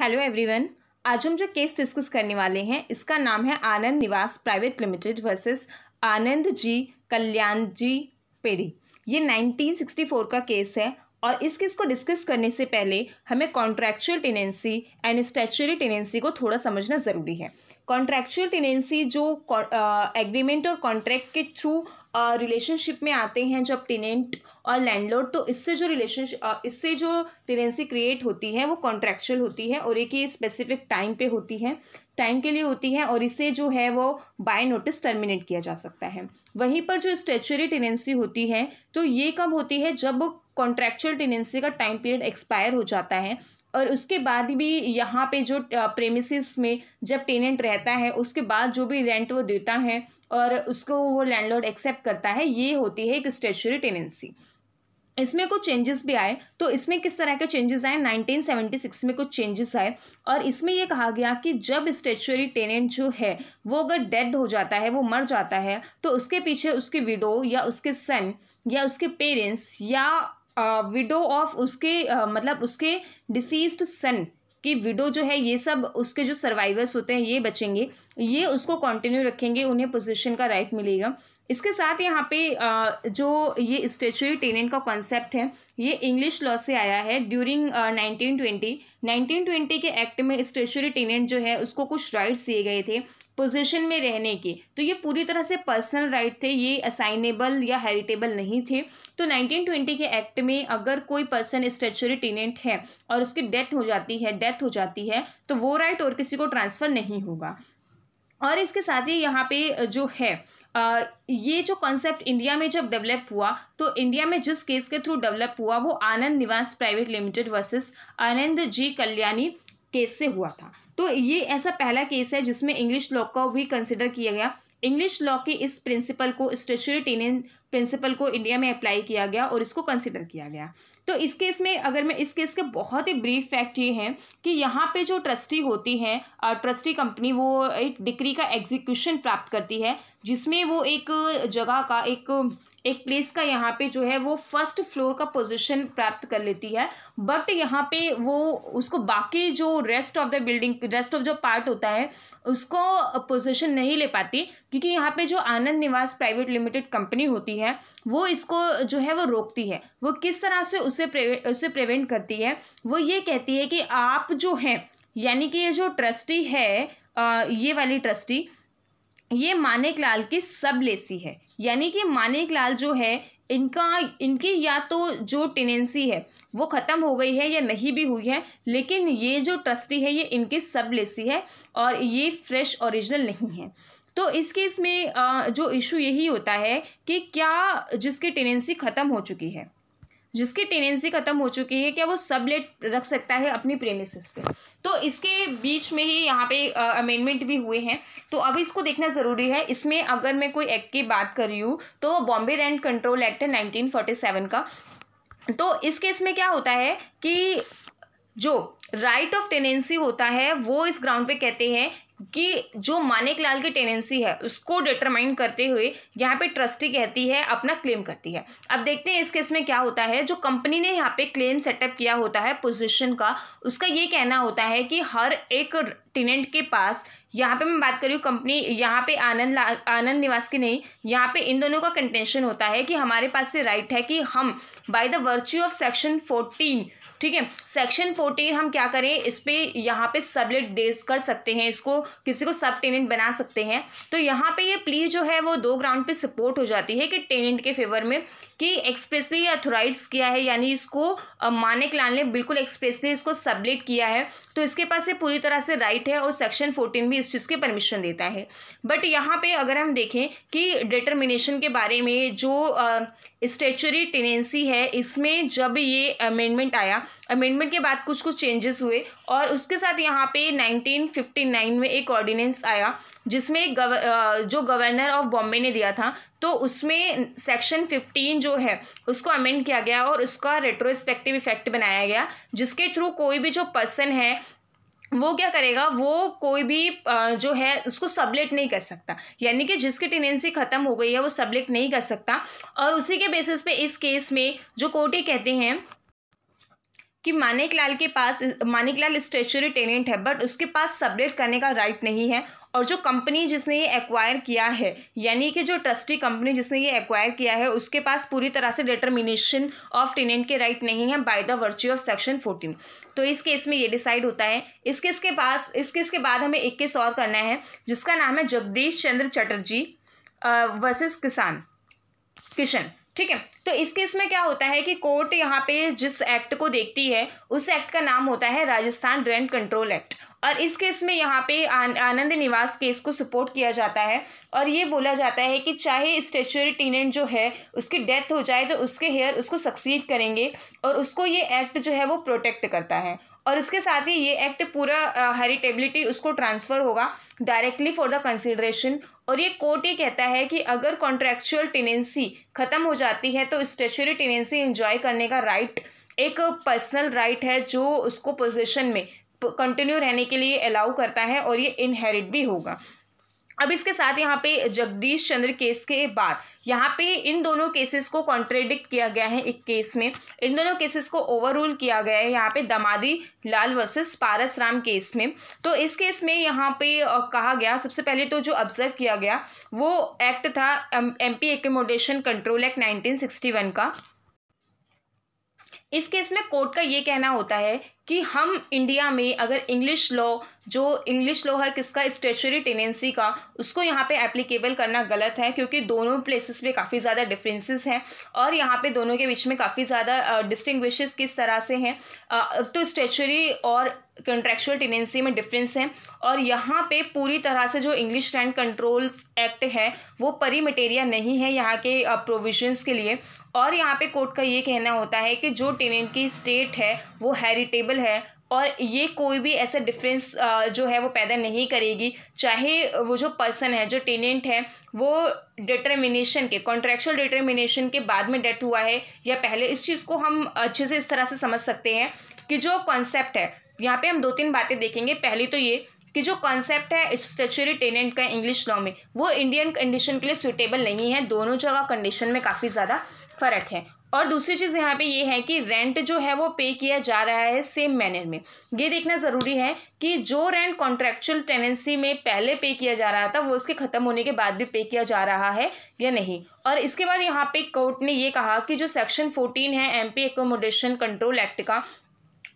hello everyone आज हम जो केस डिस्कस करने वाले हैं इसका नाम है Anand Niwas private limited versus Anand ji Kalyan ji Pedhi ये 1964 का केस है और इस केस को डिस्कस करने से पहले हमें contractual tenancy and statutory tenancy को थोड़ा समझना ज़रूरी है कॉन्ट्रैक्चुअल टेनेंसी जो एग्रीमेंट और कॉन्ट्रैक्ट के थ्रू रिलेशनशिप में आते हैं जब टेनेंट और लैंडलॉर्ड तो इससे जो रिलेशनशिप इससे जो टेनेंसी क्रिएट होती है वो कॉन्ट्रेक्चुअल होती है और एक ही स्पेसिफिक टाइम पे होती है टाइम के लिए होती है और इसे जो है वो बाय नोटिस टर्मिनेट किया जा सकता है वहीं पर जो स्टेचुरी टेनेंसी होती है तो ये कब होती है जब कॉन्ट्रेक्चुअल टेनेंसी का टाइम पीरियड एक्सपायर हो जाता है और उसके बाद भी यहाँ पे जो प्रेमिसिस में जब टेनेंट रहता है उसके बाद जो भी रेंट वो देता है और उसको वो लैंडलॉर्ड एक्सेप्ट करता है ये होती है एक स्टेचुरी टेनेंसी इसमें कुछ चेंजेस भी आए तो इसमें किस तरह के चेंजेस आए 1976 में कुछ चेंजेस आए और इसमें ये कहा गया कि जब स्टेचुअरी टेनेंट जो है वो अगर डेड हो जाता है वो मर जाता है तो उसके पीछे उसके विडो या उसके सन या उसके पेरेंट्स या विडो ऑफ उसके आ, मतलब उसके डिसीज्ड सन कि विडो जो है ये सब उसके जो सर्वाइवर्स होते हैं ये बचेंगे ये उसको कंटिन्यू रखेंगे उन्हें पोजीशन का राइट मिलेगा इसके साथ यहाँ पे जो ये स्टेचुरी टेनेंट का कॉन्सेप्ट है ये इंग्लिश लॉ से आया है ड्यूरिंग 1920 1920 के एक्ट में स्टेचुरी टेनेंट जो है उसको कुछ राइट्स दिए गए थे पोजीशन में रहने के तो ये पूरी तरह से पर्सनल राइट थे ये असाइनेबल या हेरिटेबल नहीं थे तो 1920 के एक्ट में अगर कोई पर्सन स्टेचुरी टेनेंट है और उसकी डेथ हो जाती है डेथ हो जाती है तो वो राइट और किसी को ट्रांसफ़र नहीं होगा और इसके साथ ही यहाँ पे जो है आ, ये जो कॉन्सेप्ट इंडिया में जब डेवलप हुआ तो इंडिया में जिस केस के थ्रू डेवलप हुआ वो Anand Niwas private limited versus Anand ji Kalyani case से हुआ था तो ये ऐसा पहला केस है जिसमें इंग्लिश लॉ को भी कंसिडर किया गया इंग्लिश लॉ के इस प्रिंसिपल को स्टेचुरी टेनेंट प्रिंसिपल को इंडिया में अप्लाई किया गया और इसको कंसिडर किया गया तो इस केस में अगर मैं इस केस के बहुत ही ब्रीफ फैक्ट ये हैं कि यहाँ पे जो ट्रस्टी होती है ट्रस्टी कंपनी वो एक डिक्री का एग्जीक्यूशन प्राप्त करती है जिसमें वो एक जगह का एक एक प्लेस का यहाँ पे जो है वो फर्स्ट फ्लोर का पोजीशन प्राप्त कर लेती है बट यहाँ पे वो उसको बाकी जो rest of the building rest of जो पार्ट होता है उसको पोजीशन नहीं ले पाती क्योंकि यहाँ पे जो आनंद निवास प्राइवेट लिमिटेड कंपनी होती है वो इसको जो है वो रोकती है वो किस तरह से उसे प्रेवे, उसे प्रिवेंट करती है वो ये कहती है कि आप जो हैं यानी कि ये जो ट्रस्टी है ये वाली ट्रस्टी ये मानेक लाल की सब लेसी है यानी कि मानिक लाल जो है इनका इनकी या तो जो टेनेंसी है वो ख़त्म हो गई है या नहीं भी हुई है लेकिन ये जो ट्रस्टी है ये इनकी सब लेसी है और ये फ्रेश ओरिजिनल नहीं है तो इस केस में जो इशू यही होता है कि क्या जिसकी टेनेंसी ख़त्म हो चुकी है जिसकी टेनेंसी ख़त्म हो चुकी है क्या वो सबलेट रख सकता है अपनी प्रेमिसिस पे तो इसके बीच में ही यहाँ पे अमेंडमेंट भी हुए हैं तो अभी इसको देखना ज़रूरी है इसमें अगर मैं कोई एक्ट की बात कर रही हूँ तो बॉम्बे रेंट कंट्रोल एक्ट है नाइनटीन का तो इस केस में क्या होता है कि जो राइट ऑफ टेनेंसी होता है वो इस ग्राउंड पे कहते हैं कि जो मानिक लाल की टेनेंसी है उसको डिटरमाइन करते हुए यहाँ पे ट्रस्टी कहती है अपना क्लेम करती है अब देखते हैं इस केस में क्या होता है जो कंपनी ने यहाँ पे क्लेम सेटअप किया होता है पोजीशन का उसका ये कहना होता है कि हर एक टेनेंट के पास यहाँ पे मैं बात कर रही हूँ कंपनी यहाँ पे आनंद आनंद निवास की नहीं यहाँ पे इन दोनों का कंटेंशन होता है कि हमारे पास से राइट है कि हम by the virtue of section fourteen ठीक है सेक्शन फोर्टीन हम क्या करें इस पर यहाँ पे सबलेट डेज कर सकते हैं इसको किसी को सब टेनेंट बना सकते हैं तो यहाँ पे ये प्ली जो है वो दो ग्राउंड पे सपोर्ट हो जाती है कि टेनेंट के फेवर में कि एक्सप्रेसली अथोराइज किया है यानी इसको माने लाल ने बिल्कुल एक्सप्रेसली इसको सबलेट किया है तो इसके पास से पूरी तरह से राइट है और सेक्शन फोर्टीन भी इस चीज़ की परमिशन देता है बट यहाँ पे अगर हम देखें कि डिटर्मिनेशन के बारे में जो स्टेचुरी टेनेंसी है इसमें जब ये अमेंडमेंट आया अमेंडमेंट के बाद कुछ कुछ चेंजेस हुए और उसके साथ यहाँ पे 1959 में एक ऑर्डिनेंस आया जिसमें गव, जो गवर्नर ऑफ बॉम्बे ने दिया था तो उसमें सेक्शन फिफ्टीन जो है उसको अमेंड किया गया और उसका रेट्रोस्पेक्टिव इफेक्ट बनाया गया जिसके थ्रू कोई भी जो पर्सन है वो क्या करेगा वो कोई भी जो है उसको सबलेट नहीं कर सकता यानी कि जिसकी टेंडेंसी ख़त्म हो गई है वो सबलेट नहीं कर सकता और उसी के बेसिस पे इस केस में जो कोर्टे कहते हैं कि मानिकलाल के पास मानिकलाल स्टेचुरी टेनेंट है बट उसके पास सबलेट करने का राइट नहीं है और जो कंपनी जिसने ये एक्वायर किया है यानी कि जो ट्रस्टी कंपनी जिसने ये एक्वायर किया है उसके पास पूरी तरह से डिटर्मिनेशन ऑफ टेनेंट के राइट नहीं है by the virtue of section fourteen तो इस केस में ये डिसाइड होता है इस केस के पास इस केस के बाद हमें एक केस और करना है जिसका नाम है जगदीश चंद्र चटर्जी वर्सेस किसान किशन ठीक है तो इस केस में क्या होता है कि कोर्ट यहाँ पे जिस एक्ट को देखती है उस एक्ट का नाम होता है राजस्थान रेंट कंट्रोल एक्ट और इस केस में यहाँ पे आन, आनंद निवास केस को सपोर्ट किया जाता है और ये बोला जाता है कि चाहे स्टेचुअरी टीनेंट जो है उसकी डेथ हो जाए तो उसके हेयर उसको सक्सीड करेंगे और उसको ये एक्ट जो है वो प्रोटेक्ट करता है और उसके साथ ही ये एक्ट पूरा हेरिटेबिलिटी उसको ट्रांसफ़र होगा डायरेक्टली फॉर द कंसिडरेशन और ये कोर्ट ये कहता है कि अगर कॉन्ट्रेक्चुअल टेनेंसी ख़त्म हो जाती है तो स्टेचुरी टेनेंसी इंजॉय करने का राइट एक पर्सनल राइट है जो उसको पोजिशन में कंटिन्यू रहने के लिए अलाउ करता है और ये इनहेरिट भी होगा अब इसके साथ यहाँ पे जगदीश चंद्र केस के बाद यहाँ पे इन दोनों केसेस को कॉन्ट्रेडिक्ट किया गया है एक केस में इन दोनों केसेस को ओवररूल किया गया है यहाँ पे दमादी लाल वर्सेस पारस राम केस में तो इस केस में यहाँ पे कहा गया सबसे पहले तो जो ऑब्जर्व किया गया वो एक्ट था M P accommodation control act nineteen का इस केस में कोर्ट का ये कहना होता है कि हम इंडिया में अगर इंग्लिश लॉ जो इंग्लिश लॉ है किसका स्टेचुरी टेनेंसी का उसको यहाँ पे एप्लीकेबल करना गलत है क्योंकि दोनों प्लेसेस में काफ़ी ज़्यादा डिफरेंसेस हैं और यहाँ पे दोनों के बीच में काफ़ी ज़्यादा uh, किस तरह से हैं तो स्टेचुरी और कंट्रेक्चुअल टेनेंसी में डिफरेंस है और यहाँ पे पूरी तरह से जो इंग्लिश लैंड कंट्रोल एक्ट है वो परी मटेरिया नहीं है यहाँ के प्रोविजंस के लिए और यहाँ पे कोर्ट का ये कहना होता है कि जो टेनेंट की स्टेट है वो हेरिटेबल इक्वल है और ये कोई भी ऐसा डिफरेंस जो है वो पैदा नहीं करेगी चाहे वो जो पर्सन है जो टेनेंट है वो डिटर्मिनेशन के कॉन्ट्रेक्चुअल डिटर्मिनेशन के बाद में डेथ हुआ है या पहले इस चीज़ को हम अच्छे से इस तरह से समझ सकते हैं कि जो कॉन्सेप्ट है यहाँ पे हम दो तीन बातें देखेंगे पहली तो ये कि जो कॉन्सेप्ट है स्टेचुरी टेनेंट का इंग्लिश लॉ में वो इंडियन कंडीशन के लिए सुटेबल नहीं है दोनों जगह कंडीशन में काफ़ी ज़्यादा फ़र्क है और दूसरी चीज़ यहाँ पे ये है कि रेंट जो है वो पे किया जा रहा है सेम मैनर में ये देखना ज़रूरी है कि जो रेंट कॉन्ट्रेक्चुअल टेनेंसी में पहले पे किया जा रहा था वो उसके ख़त्म होने के बाद भी पे किया जा रहा है या नहीं और इसके बाद यहाँ पे कोर्ट ने ये कहा कि जो सेक्शन फोर्टीन है M P accommodation control act का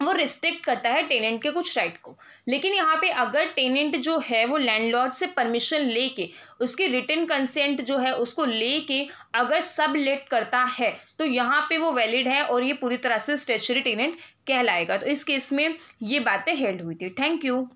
वो रिस्ट्रिक्ट करता है टेनेंट के कुछ राइट को लेकिन यहाँ पे अगर टेनेंट जो है वो लैंडलॉर्ड से परमिशन लेके उसकी रिटर्न कंसेंट जो है उसको लेके अगर सब लेट करता है तो यहाँ पे वो वैलिड है और ये पूरी तरह से स्टेचरी टेनेंट कहलाएगा तो इस केस में ये बातें हेल्ड हुई थी थैंक यू